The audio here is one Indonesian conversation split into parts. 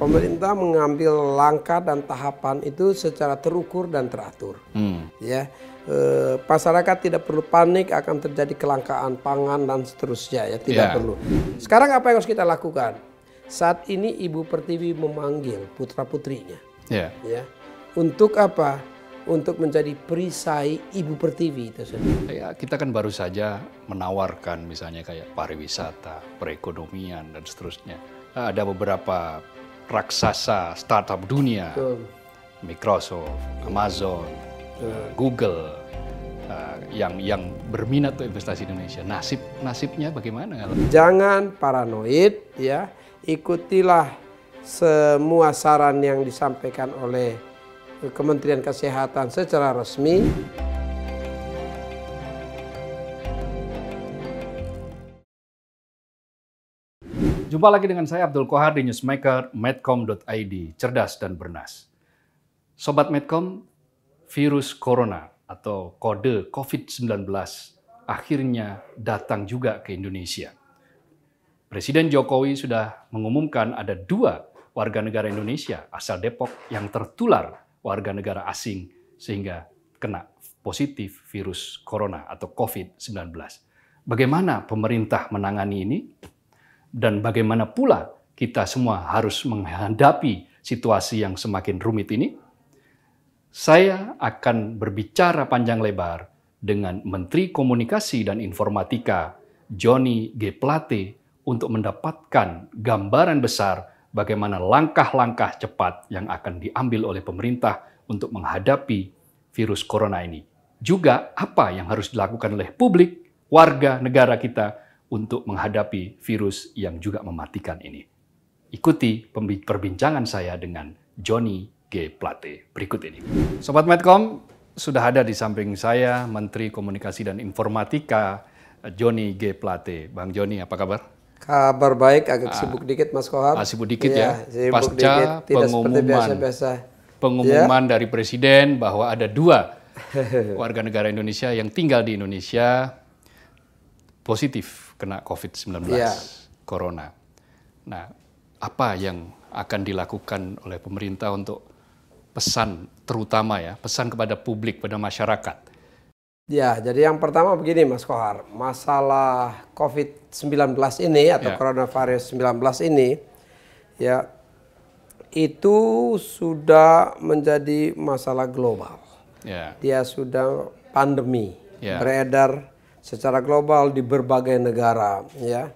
Pemerintah mengambil langkah dan tahapan itu secara terukur dan teratur. Hmm. Ya, e, masyarakat tidak perlu panik akan terjadi kelangkaan pangan dan seterusnya ya, tidak yeah. perlu. Sekarang apa yang harus kita lakukan? Saat ini Ibu Pertiwi memanggil putra-putrinya. Yeah. Ya. Untuk apa? Untuk menjadi perisai Ibu Pertiwi itu sendiri. Ya, kita kan baru saja menawarkan misalnya kayak pariwisata, perekonomian dan seterusnya. Ada beberapa raksasa startup dunia, Microsoft, Amazon, eh, Google, eh, yang yang berminat untuk investasi Indonesia. Nasib nasibnya bagaimana? Jangan paranoid, ya ikutilah semua saran yang disampaikan oleh Kementerian Kesehatan secara resmi. Jumpa lagi dengan saya Abdul Kohar di Newsmaker medcom.id, cerdas dan bernas. Sobat Medcom, virus corona atau kode COVID-19 akhirnya datang juga ke Indonesia. Presiden Jokowi sudah mengumumkan ada dua warga negara Indonesia asal Depok yang tertular warga negara asing sehingga kena positif virus corona atau COVID-19. Bagaimana pemerintah menangani ini? dan bagaimana pula kita semua harus menghadapi situasi yang semakin rumit ini? Saya akan berbicara panjang lebar dengan Menteri Komunikasi dan Informatika Johnny G. Plate untuk mendapatkan gambaran besar bagaimana langkah-langkah cepat yang akan diambil oleh pemerintah untuk menghadapi virus corona ini. Juga apa yang harus dilakukan oleh publik, warga negara kita untuk menghadapi virus yang juga mematikan ini. Ikuti perbincangan saya dengan Johnny G. Plate berikut ini. Sobat Medcom, sudah ada di samping saya Menteri Komunikasi dan Informatika Joni G. Plate. Bang Joni, apa kabar? Kabar baik, agak ah. sibuk ah, dikit Mas Kohar. Ah, sibuk dikit ya, ya. Sibuk pasca dikit, tidak pengumuman, biasa -biasa. pengumuman ya. dari Presiden bahwa ada dua warga negara Indonesia yang tinggal di Indonesia positif kena COVID-19, ya. Corona. Nah, apa yang akan dilakukan oleh pemerintah untuk pesan terutama ya, pesan kepada publik, kepada masyarakat? Ya, jadi yang pertama begini Mas Kohar, masalah COVID-19 ini atau ya. coronavirus 19 ini ya itu sudah menjadi masalah global. Ya. Dia sudah pandemi, yeah. beredar secara global di berbagai negara ya.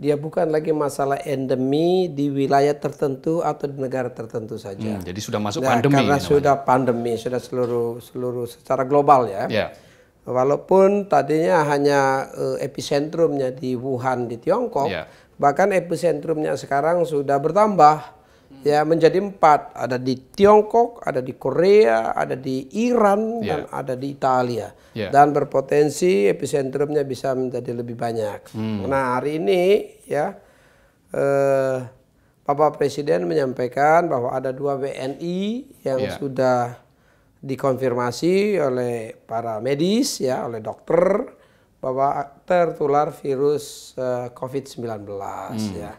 Dia bukan lagi masalah endemi di wilayah tertentu atau di negara tertentu saja. Hmm, jadi sudah masuk nah, pandemi. Karena sudah pandemi, sudah seluruh seluruh secara global ya. Yeah. Walaupun tadinya hanya uh, epicentrumnya di Wuhan di Tiongkok, yeah. bahkan epicentrumnya sekarang sudah bertambah ya menjadi empat ada di Tiongkok ada di Korea ada di Iran yeah. dan ada di Italia yeah. dan berpotensi epicentrumnya bisa menjadi lebih banyak hmm. nah hari ini ya eh, Bapak Presiden menyampaikan bahwa ada dua WNI yang yeah. sudah dikonfirmasi oleh para medis ya oleh dokter bahwa tertular virus uh, eh, COVID-19 hmm. ya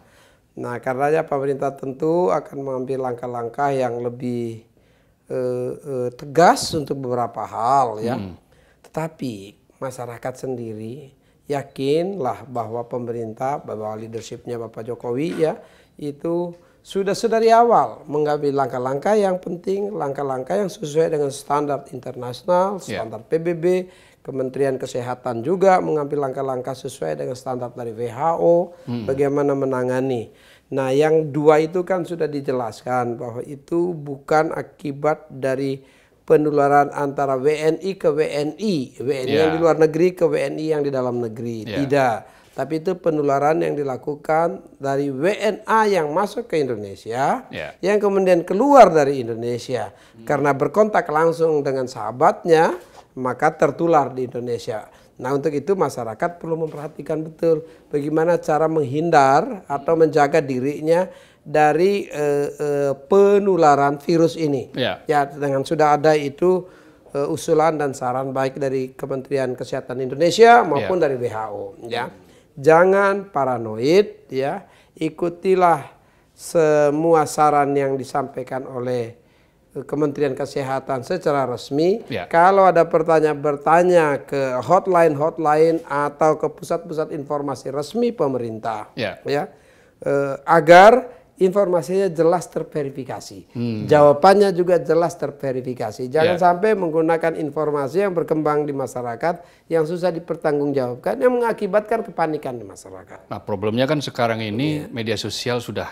Nah, karenanya pemerintah tentu akan mengambil langkah-langkah yang lebih uh, uh, tegas untuk beberapa hal ya. Hmm. Tetapi masyarakat sendiri yakinlah bahwa pemerintah, bahwa leadershipnya Bapak Jokowi ya itu sudah sedari awal mengambil langkah-langkah yang penting, langkah-langkah yang sesuai dengan standar internasional, ya. standar yeah. PBB Kementerian Kesehatan juga mengambil langkah-langkah sesuai dengan standar dari WHO hmm. bagaimana menangani. Nah, yang dua itu kan sudah dijelaskan bahwa itu bukan akibat dari penularan antara WNI ke WNI, WNI yeah. yang di ya. luar negeri ke WNI yang di dalam negeri. Yeah. Tidak, tapi itu penularan yang dilakukan dari WNA yang masuk ke Indonesia yeah. yang kemudian keluar dari Indonesia hmm. karena berkontak langsung dengan sahabatnya maka tertular di Indonesia. Nah, untuk itu masyarakat perlu memperhatikan betul bagaimana cara menghindar atau menjaga dirinya dari uh, uh, penularan virus ini. Yeah. Ya, dengan sudah ada itu uh, usulan dan saran baik dari Kementerian Kesehatan Indonesia maupun yeah. dari WHO, ya. Jangan paranoid, ya. Ikutilah semua saran yang disampaikan oleh Kementerian Kesehatan secara resmi. Ya. Kalau ada pertanyaan bertanya ke hotline hotline atau ke pusat-pusat informasi resmi pemerintah, ya, ya eh, agar informasinya jelas terverifikasi, hmm. jawabannya juga jelas terverifikasi. Jangan ya. sampai menggunakan informasi yang berkembang di masyarakat yang susah dipertanggungjawabkan yang mengakibatkan kepanikan di masyarakat. Nah, problemnya kan sekarang ini ya. media sosial sudah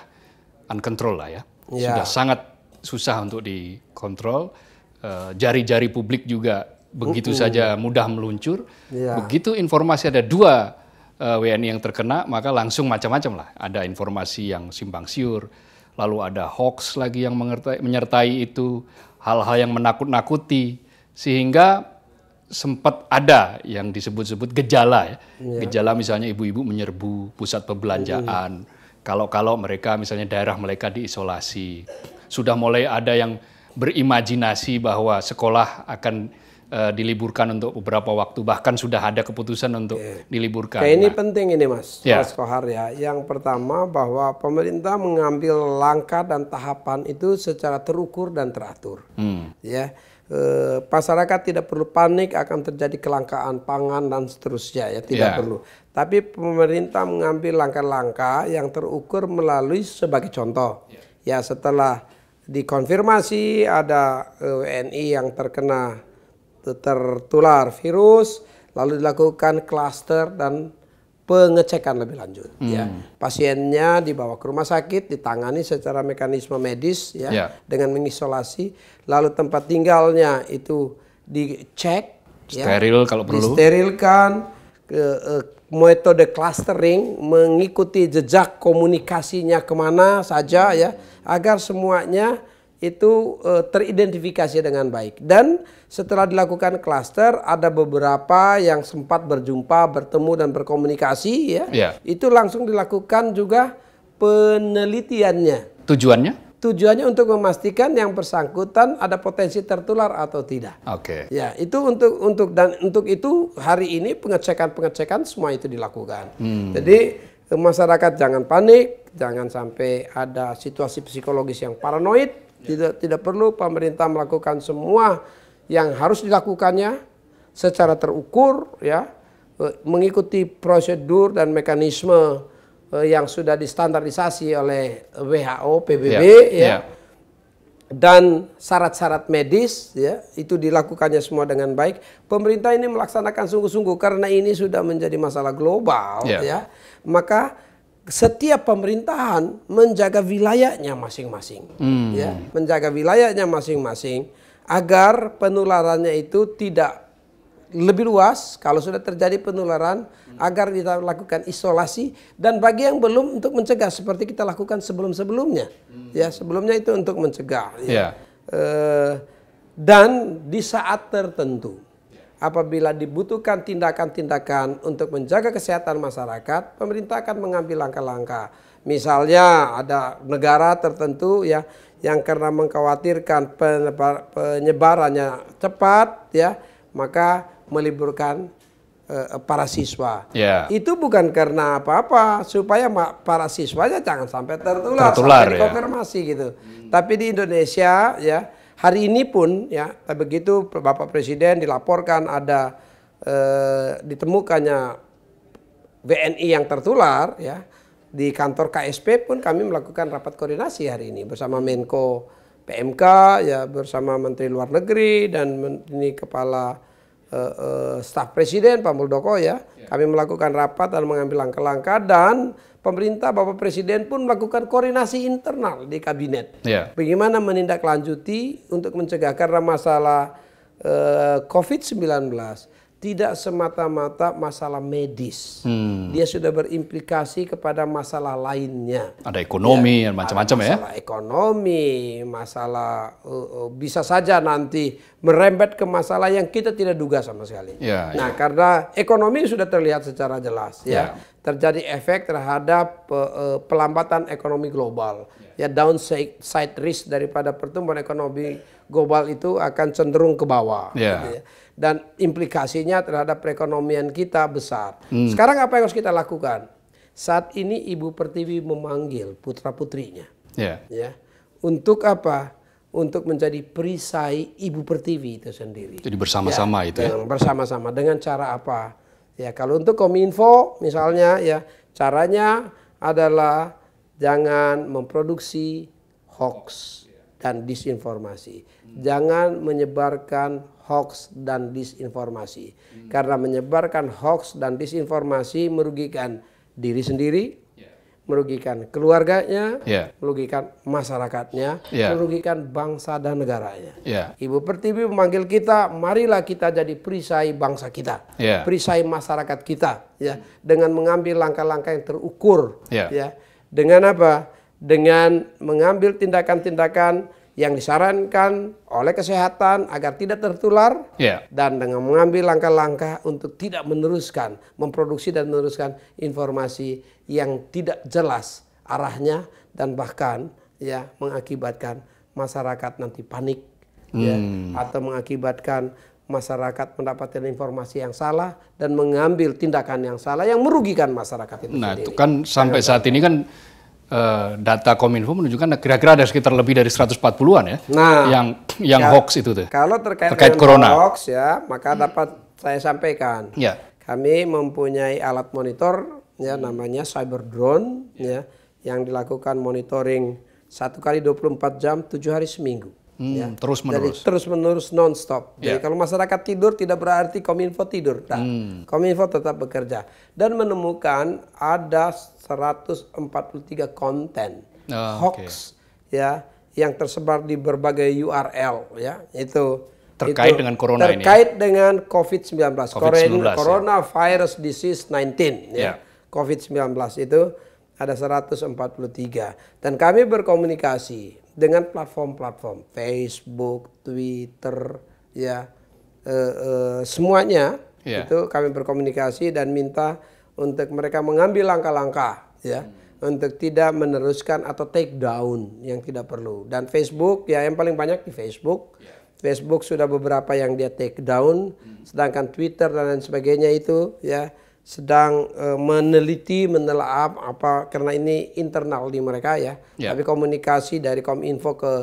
uncontrolled lah ya, ya. sudah sangat susah untuk dikontrol. Eh, jari-jari uh, publik juga begitu uh -uh. saja mudah meluncur. Yeah. Begitu informasi ada dua uh, eh, WNI yang terkena, maka langsung macam-macam lah. Ada informasi yang simpang siur, lalu ada hoax lagi yang menyertai itu, hal-hal yang menakut-nakuti, sehingga sempat ada yang disebut-sebut gejala ya. Yeah. Gejala misalnya ibu-ibu menyerbu pusat iya. perbelanjaan. Kalau-kalau mereka misalnya daerah mereka diisolasi sudah mulai ada yang berimajinasi bahwa sekolah akan uh, diliburkan untuk beberapa waktu bahkan sudah ada keputusan untuk yeah. diliburkan. Nah, ini nah. penting ini Mas, yeah. Mas Kohar ya. Yang pertama bahwa pemerintah mengambil langkah dan tahapan itu secara terukur dan teratur. Hmm. Ya. E, masyarakat tidak perlu panik akan terjadi kelangkaan pangan dan seterusnya ya tidak yeah. perlu. Tapi pemerintah mengambil langkah-langkah yang terukur melalui sebagai contoh. Yeah. Ya setelah dikonfirmasi ada eh, WNI yang terkena tertular virus lalu dilakukan klaster dan pengecekan lebih lanjut ya. hmm. ya pasiennya dibawa ke rumah sakit ditangani secara mekanisme medis ya yeah. dengan mengisolasi lalu tempat tinggalnya itu dicek ya. steril ya, kalau perlu disterilkan ke, eh, metode clustering mengikuti jejak komunikasinya kemana saja ya agar semuanya itu e, teridentifikasi dengan baik dan setelah dilakukan cluster ada beberapa yang sempat berjumpa bertemu dan berkomunikasi ya yeah. itu langsung dilakukan juga penelitiannya tujuannya Tujuannya untuk memastikan yang bersangkutan ada potensi tertular atau tidak. Oke. Okay. Ya, itu untuk untuk dan untuk itu hari ini pengecekan-pengecekan semua itu dilakukan. Hmm. Jadi masyarakat jangan panik, jangan sampai ada situasi psikologis yang paranoid. Ya. Tidak tidak perlu pemerintah melakukan semua yang harus dilakukannya secara terukur ya eh, mengikuti prosedur dan mekanisme Eh, yang sudah distandarisasi oleh WHO, PBB yeah. ya. Yeah. Ya. Dan syarat-syarat medis ya, itu dilakukannya semua dengan baik. Pemerintah ini melaksanakan sungguh-sungguh karena ini sudah menjadi masalah global yeah. ya. Maka setiap pemerintahan menjaga wilayahnya masing-masing mm. ya, menjaga wilayahnya masing-masing agar penularannya itu tidak lebih luas kalau sudah terjadi penularan hmm. agar kita lakukan isolasi dan bagi yang belum untuk mencegah seperti kita lakukan sebelum-sebelumnya. Hmm. Ya, sebelumnya itu untuk mencegah ya. Yeah. Ya. Uh, dan di saat tertentu apabila dibutuhkan tindakan-tindakan untuk menjaga kesehatan masyarakat, pemerintah akan mengambil langkah-langkah. Misalnya ada negara tertentu ya yang karena mengkhawatirkan penyebarannya cepat ya, maka meliburkan uh, para siswa. Yeah. Itu bukan karena apa-apa, supaya para siswanya jangan sampai tertular, tertular sampai ya. dikonfirmasi ya. gitu. Hmm. Tapi di Indonesia ya hari ini pun ya begitu Bapak Presiden dilaporkan ada eh, ditemukannya WNI yang tertular ya di kantor KSP pun kami melakukan rapat koordinasi hari ini bersama Menko PMK ya bersama Menteri Luar Negeri dan ini Kepala uh, uh, staf presiden Pak Muldoko ya. ya. Kami melakukan rapat dan mengambil langkah-langkah dan pemerintah Bapak Presiden pun melakukan koordinasi internal di kabinet. Yeah. Bagaimana menindaklanjuti untuk mencegah karena masalah uh, eh, COVID-19 tidak semata-mata masalah medis. Hmm. Dia sudah berimplikasi kepada masalah lainnya. Ada ekonomi ya, macam-macam ya. Masalah ekonomi, masalah uh, uh, bisa saja nanti merembet ke masalah yang kita tidak duga sama sekali. Ya, ya. nah, ya. karena ekonomi sudah terlihat secara jelas ya. ya. Terjadi efek terhadap uh, pelambatan ekonomi global. Ya, ya downside risk daripada pertumbuhan ekonomi global itu akan cenderung ke bawah. Ya. Gitu ya dan implikasinya terhadap perekonomian kita besar. Hmm. Sekarang apa yang harus kita lakukan? Saat ini Ibu Pertiwi memanggil putra putrinya, yeah. ya, untuk apa? Untuk menjadi perisai Ibu Pertiwi itu sendiri. Jadi bersama-sama ya, itu ya. Bersama-sama dengan cara apa? Ya kalau untuk kominfo misalnya ya caranya adalah jangan memproduksi hoax dan disinformasi. Hmm. Jangan menyebarkan hoax dan disinformasi. Hmm. Karena menyebarkan hoax dan disinformasi merugikan diri sendiri, merugikan keluarganya, yeah. merugikan masyarakatnya, yeah. merugikan bangsa dan negaranya. Yeah. Ibu Pertiwi memanggil kita, marilah kita jadi perisai bangsa kita, yeah. perisai masyarakat kita ya, dengan mengambil langkah-langkah yang terukur yeah. ya. Dengan apa? dengan mengambil tindakan-tindakan yang disarankan oleh kesehatan agar tidak tertular yeah. dan dengan mengambil langkah-langkah untuk tidak meneruskan memproduksi dan meneruskan informasi yang tidak jelas arahnya dan bahkan ya mengakibatkan masyarakat nanti panik ya, hmm. ya, atau mengakibatkan masyarakat mendapatkan informasi yang salah dan mengambil tindakan yang salah yang merugikan masyarakat itu nah, sendiri. Nah, itu kan sampai saat ini kan Eh, data Kominfo menunjukkan kira-kira ada sekitar lebih dari 140-an ya. Nah, yang yang ya, hoax itu tuh. Kalau terkait, terkait corona hoax ya, maka hmm. dapat saya sampaikan. Ya. Kami mempunyai alat monitor ya hmm. namanya cyber drone ya, ya yang dilakukan monitoring satu kali 24 jam tujuh hari seminggu. Hmm, ya. Terus menerus. Jadi, terus menerus nonstop. Yeah. Jadi ya. kalau masyarakat tidur tidak berarti kominfo tidur. Nah, hmm. Kominfo tetap bekerja dan menemukan ada 143 konten oh, hoax okay. ya yang tersebar di berbagai URL ya itu terkait itu, dengan corona terkait ini. Ya? Terkait dengan COVID-19, COVID-19 corona, ya. virus disease 19 ya. Yeah. COVID-19 itu ada 143 dan kami berkomunikasi dengan platform-platform Facebook, Twitter, ya e, e, semuanya yeah. itu kami berkomunikasi dan minta untuk mereka mengambil langkah-langkah ya hmm. untuk tidak meneruskan atau take down yang tidak perlu dan Facebook ya yang paling banyak di Facebook yeah. Facebook sudah beberapa yang dia take down hmm. sedangkan Twitter dan lain sebagainya itu ya sedang uh, meneliti menelaah apa karena ini internal di mereka ya. Yeah. Tapi komunikasi dari Kominfo ke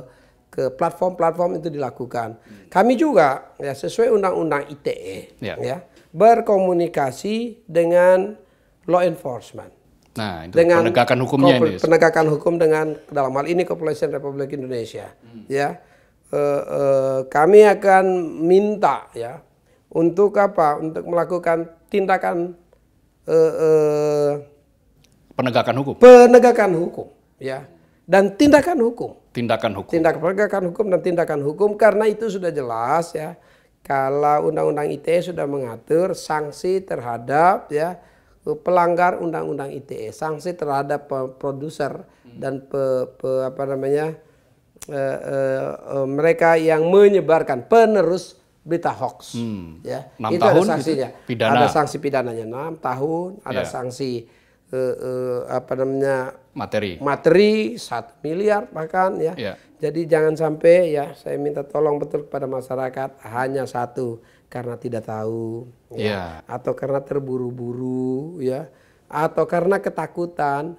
ke platform-platform itu dilakukan. Kami juga ya sesuai undang-undang ITE yeah. ya berkomunikasi dengan law enforcement. Nah, itu dengan penegakan hukumnya ini. Penegakan hukum dengan dalam hal ini Kepolisian Republik Indonesia hmm. ya. E, e, kami akan minta ya untuk apa? Untuk melakukan tindakan uh, penegakan hukum. Penegakan hukum, ya. Dan tindakan hukum. Tindakan hukum. Tindakan penegakan hukum dan tindakan hukum karena itu sudah jelas ya. Kalau undang-undang ITE sudah mengatur sanksi terhadap ya pelanggar undang-undang ITE, sanksi terhadap produser dan pe, pe, apa namanya? E, e, e, mereka yang menyebarkan penerus berita hoax. Hmm. Ya, 6 itu tahun ada sanksinya. pidana. Ada sanksi pidananya 6 tahun, ada yeah. sanksi uh, uh, apa namanya materi. Materi 1 miliar bahkan ya. Yeah. Jadi jangan sampai ya saya minta tolong betul kepada masyarakat hanya satu karena tidak tahu yeah. Ya. atau karena terburu-buru ya atau karena ketakutan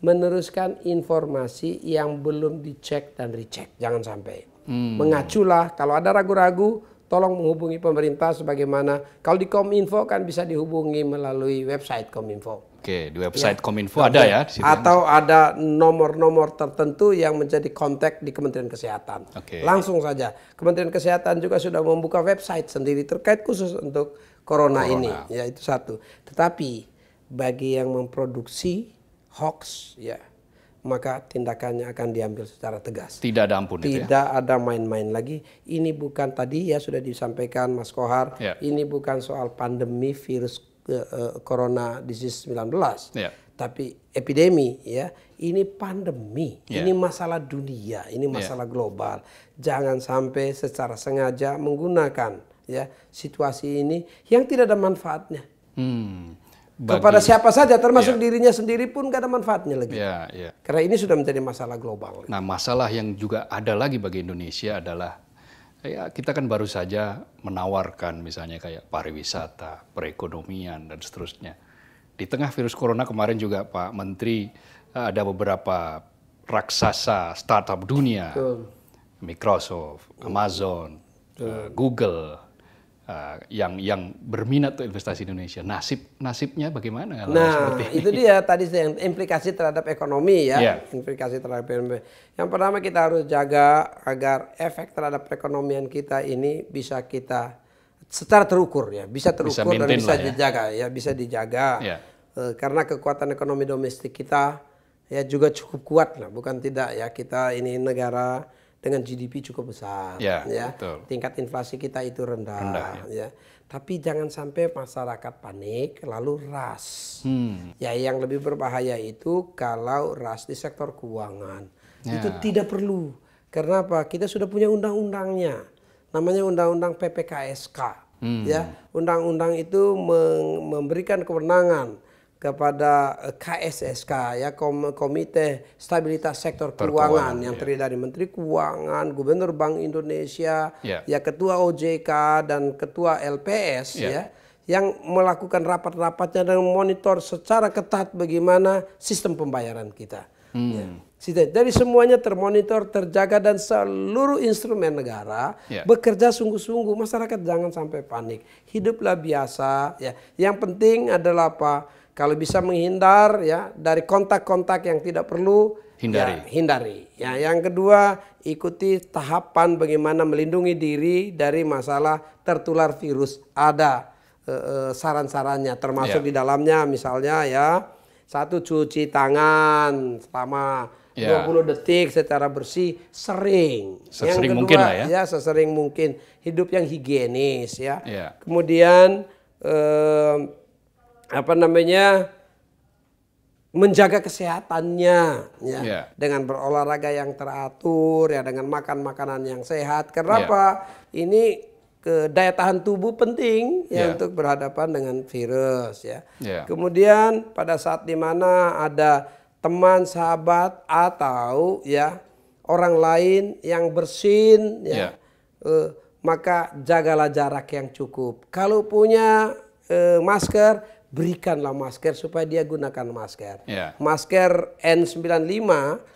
meneruskan informasi yang belum dicek dan dicek jangan sampai hmm. mengaculah kalau ada ragu-ragu tolong menghubungi pemerintah sebagaimana kalau di Kominfo kan bisa dihubungi melalui website Kominfo. Oke, di ya. website ya. Kominfo ada ya di situ ya. Atau ada nomor-nomor tertentu yang menjadi kontak di Kementerian Kesehatan. Oke. Langsung saja. Kementerian Kesehatan juga sudah membuka website sendiri terkait khusus untuk corona, corona. ini, ya itu satu. Tetapi bagi yang memproduksi hoax ya maka tindakannya akan diambil secara tegas. Tidak ada ampun. Tidak itu ya? ada main-main lagi. Ini bukan tadi ya sudah disampaikan Mas Kohar. Ya. Ini bukan soal pandemi virus uh, corona disease 19, ya. tapi epidemi ya. Ini pandemi. Ya. Ini masalah dunia. Ini masalah ya. global. Jangan sampai secara sengaja menggunakan ya situasi ini yang tidak ada manfaatnya. Hmm. Bagi, kepada siapa saja termasuk yeah. dirinya sendiri pun gak ada manfaatnya lagi. Yeah, yeah. Karena ini sudah menjadi masalah global. Nah, masalah yang juga ada lagi bagi Indonesia adalah ya kita kan baru saja menawarkan misalnya kayak pariwisata, perekonomian dan seterusnya. Di tengah virus corona kemarin juga Pak Menteri eh, ada beberapa raksasa startup dunia. Betul. Microsoft, Amazon, eh, Google uh, yang yang berminat untuk investasi Indonesia. Nasib nasibnya bagaimana? Nah, ini? itu dia tadi yang implikasi terhadap ekonomi ya, yeah. implikasi terhadap ekonomi. Yang pertama kita harus jaga agar efek terhadap perekonomian kita ini bisa kita secara terukur ya, bisa terukur bisa dan bisa ya. dijaga ya, bisa dijaga. Yeah. Iya. Uh, karena kekuatan ekonomi domestik kita ya juga cukup kuat lah, bukan tidak ya kita ini negara dengan GDP cukup besar, ya, ya. tingkat inflasi kita itu rendah, rendah ya. ya. Tapi jangan sampai masyarakat panik lalu ras. Hmm. Ya yang lebih berbahaya itu kalau ras di sektor keuangan ya. itu tidak perlu. Karena apa? Kita sudah punya undang-undangnya, namanya undang-undang PPKSK. Hmm. Ya, undang-undang itu memberikan kewenangan kepada KSSK eh, ya Komite Stabilitas Sektor Keuangan yang ya. terdiri dari Menteri Keuangan, Gubernur Bank Indonesia, yeah. ya Ketua OJK dan Ketua LPS yeah. ya yang melakukan rapat-rapatnya dan monitor secara ketat bagaimana sistem pembayaran kita. Hmm. Ya. Jadi semuanya termonitor, terjaga dan seluruh instrumen negara yeah. bekerja sungguh-sungguh. Masyarakat jangan sampai panik, hiduplah biasa. Ya, yang penting adalah apa? Kalau bisa menghindar ya dari kontak-kontak yang tidak perlu hindari. Ya, hindari. Ya, yang kedua ikuti tahapan bagaimana melindungi diri dari masalah tertular virus. Ada eh, eh saran-sarannya termasuk yeah. di dalamnya misalnya ya satu cuci tangan selama yeah. 20 detik secara bersih sering. Sesering yang kedua, mungkin lah ya. ya sesering mungkin hidup yang higienis ya. Yeah. Kemudian uh, apa namanya menjaga kesehatannya ya yeah. dengan berolahraga yang teratur ya dengan makan makanan yang sehat kenapa yeah. ini ke daya tahan tubuh penting ya yeah. untuk berhadapan dengan virus ya. Yeah. Kemudian pada saat dimana ada teman sahabat atau ya orang lain yang bersin ya yeah. eh, maka jagalah jarak yang cukup. Kalau punya eh, masker berikanlah masker supaya dia gunakan masker. Yeah. Masker N95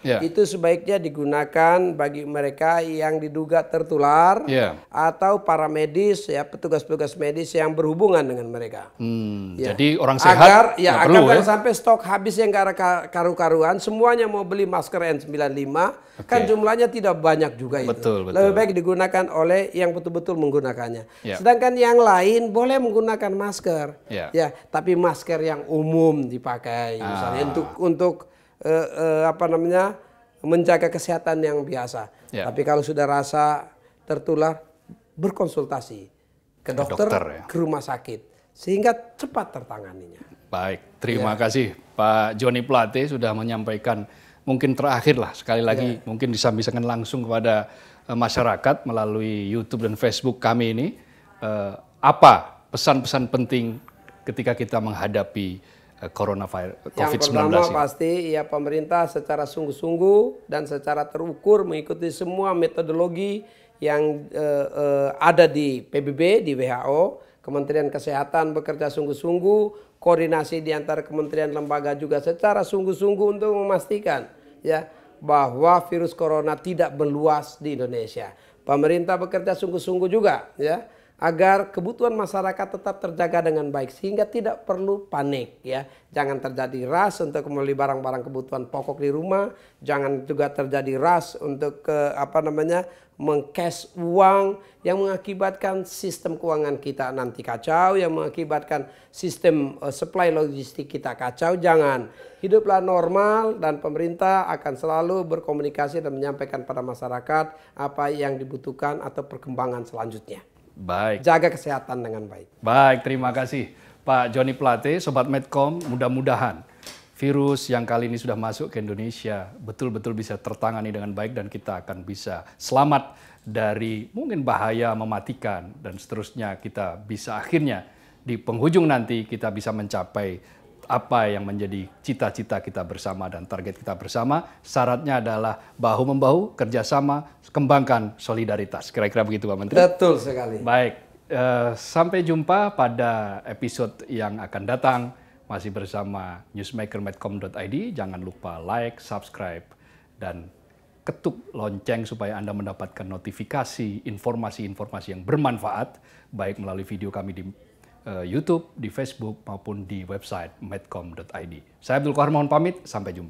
yeah. itu sebaiknya digunakan bagi mereka yang diduga tertular yeah. atau para medis ya petugas-petugas medis yang berhubungan dengan mereka. Hmm, ya. Jadi orang sehat agar ya agar perlu, ya? sampai stok habis yang karena karu-karuan semuanya mau beli masker N95 okay. kan jumlahnya tidak banyak juga itu. betul. Lebih baik digunakan oleh yang betul-betul menggunakannya. Yeah. Sedangkan yang lain boleh menggunakan masker. Yeah. Ya, tapi tapi masker yang umum dipakai ah. misalnya untuk untuk uh, uh, apa namanya menjaga kesehatan yang biasa. Yeah. Tapi kalau sudah rasa tertular berkonsultasi ke dokter, ke, dokter ya. ke rumah sakit sehingga cepat tertanganinya. Baik, terima yeah. kasih Pak Joni Plate sudah menyampaikan mungkin terakhir lah sekali lagi yeah. mungkin disampaikan langsung kepada eh, masyarakat melalui YouTube dan Facebook kami ini uh, apa pesan-pesan penting ketika kita menghadapi eh, coronavirus COVID-19? Yang pertama pasti ya pemerintah secara sungguh-sungguh dan secara terukur mengikuti semua metodologi yang uh, uh, ada di PBB, di WHO, Kementerian Kesehatan bekerja sungguh-sungguh, koordinasi di antara kementerian lembaga juga secara sungguh-sungguh untuk memastikan ya bahwa virus corona tidak meluas di Indonesia. Pemerintah bekerja sungguh-sungguh juga ya agar kebutuhan masyarakat tetap terjaga dengan baik sehingga tidak perlu panik ya. Jangan terjadi ras untuk membeli barang-barang kebutuhan pokok di rumah, jangan juga terjadi ras untuk ke apa namanya mengcash uang yang mengakibatkan sistem keuangan kita nanti kacau, yang mengakibatkan sistem eh, supply logistik kita kacau. Jangan. Hiduplah normal dan pemerintah akan selalu berkomunikasi dan menyampaikan pada masyarakat apa yang dibutuhkan atau perkembangan selanjutnya. Baik. Jaga kesehatan dengan baik. Baik, terima kasih Pak Joni Plate, Sobat Medcom. Mudah-mudahan virus yang kali ini sudah masuk ke Indonesia betul-betul bisa tertangani dengan baik dan kita akan bisa selamat dari mungkin bahaya mematikan dan seterusnya kita bisa akhirnya di penghujung nanti kita bisa mencapai apa yang menjadi cita-cita kita bersama dan target kita bersama. Syaratnya adalah bahu-membahu, kerjasama, kembangkan solidaritas. Kira-kira begitu Pak Menteri. Betul sekali. Baik, uh, sampai jumpa pada episode yang akan datang. Masih bersama newsmaker.com.id. Jangan lupa like, subscribe, dan ketuk lonceng supaya Anda mendapatkan notifikasi informasi-informasi yang bermanfaat. Baik melalui video kami di uh, YouTube, di Facebook, maupun di website medcom.id. Saya Abdul Qahar mohon pamit, sampai jumpa.